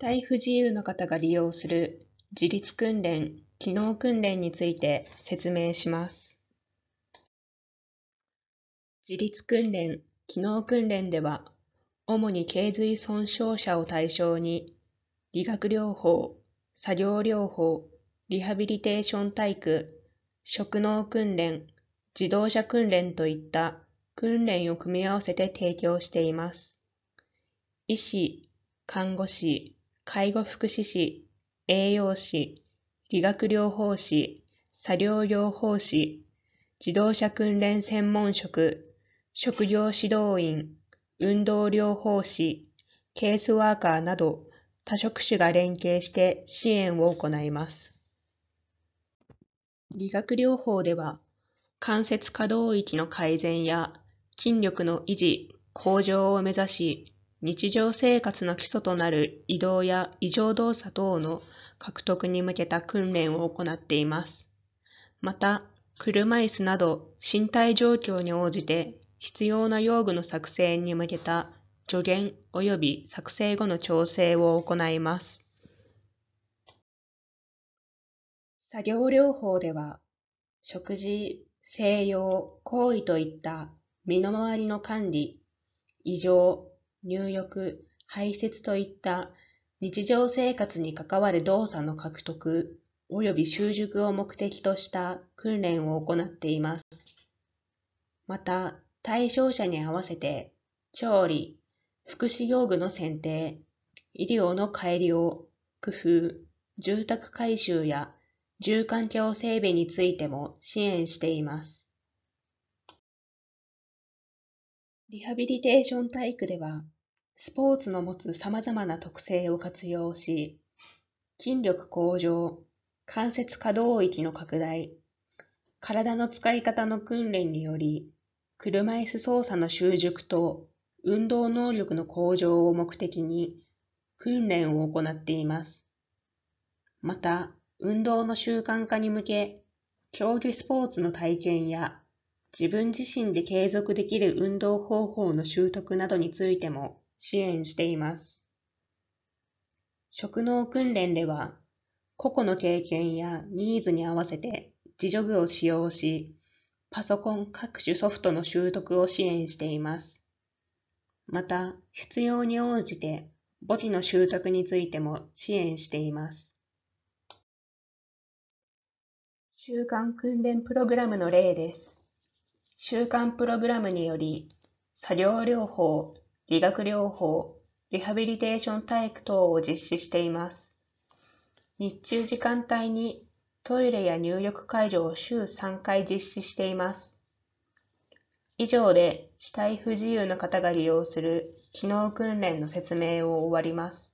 体不自由の方が利用する自立訓練、機能訓練について説明します。自立訓練、機能訓練では、主に頸髄損傷者を対象に、理学療法、作業療法、リハビリテーション体育、職能訓練、自動車訓練といった訓練を組み合わせて提供しています。医師、看護師、介護福祉士、栄養士、理学療法士、作業療法士、自動車訓練専門職、職業指導員、運動療法士、ケースワーカーなど多職種が連携して支援を行います。理学療法では、関節可動域の改善や筋力の維持、向上を目指し、日常生活の基礎となる移動や異常動作等の獲得に向けた訓練を行っています。また、車椅子など身体状況に応じて必要な用具の作成に向けた助言及び作成後の調整を行います。作業療法では、食事、静養、行為といった身の回りの管理、異常、入浴、排泄といった日常生活に関わる動作の獲得及び習熟を目的とした訓練を行っています。また、対象者に合わせて調理、福祉用具の選定、医療の改良、工夫、住宅改修や住環境整備についても支援しています。リハビリテーション体育では、スポーツの持つ様々な特性を活用し、筋力向上、関節可動域の拡大、体の使い方の訓練により、車椅子操作の習熟と運動能力の向上を目的に訓練を行っています。また、運動の習慣化に向け、競技スポーツの体験や自分自身で継続できる運動方法の習得などについても支援しています。職能訓練では、個々の経験やニーズに合わせて自助具を使用し、パソコン各種ソフトの習得を支援しています。また、必要に応じて簿記の習得についても支援しています。習慣訓練プログラムの例です。習慣プログラムにより、作業療法、理学療法、リハビリテーション体育等を実施しています。日中時間帯にトイレや入浴介助を週3回実施しています。以上で死体不自由の方が利用する機能訓練の説明を終わります。